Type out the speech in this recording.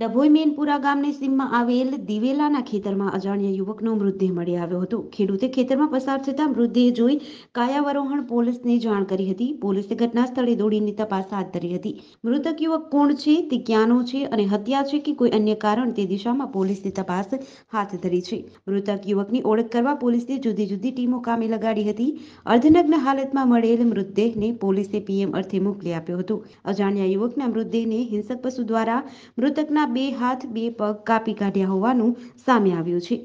ડભોઈ મેનપુરા ગામની સીમમાં આવેલ દિવેલાના ખેતરમાં અજાણ્યા યુવકનો મૃતદેહ મળી આવ્યો હતો ખેડૂતે ખેતરમાં પસાર થતા મૃતદેહ જોઈ કાયાવરોહણ પોલીસને જાણ કરી હતી પોલીસે ઘટના દોડીને તપાસ હાથ ધરી હતી મૃતક યુવક કોણ છે તે ક્યાંનો છે અને હત્યા છે કે કોઈ અન્ય કારણ તે દિશામાં પોલીસની તપાસ હાથ ધરી છે મૃતક યુવકની ઓળખ કરવા પોલીસે જુદી જુદી ટીમો કામે લગાડી હતી અર્ધનગ્ન હાલતમાં મળેલ મૃતદેહને પોલીસે પીએમ અર્થે મોકલી આપ્યો હતો અજાણ્યા યુવકના મૃતદેહને હિંસક પશુ દ્વારા મૃતકના બે હાથ બે પગ કાપી કાઢ્યા હોવાનું સામે આવ્યું છે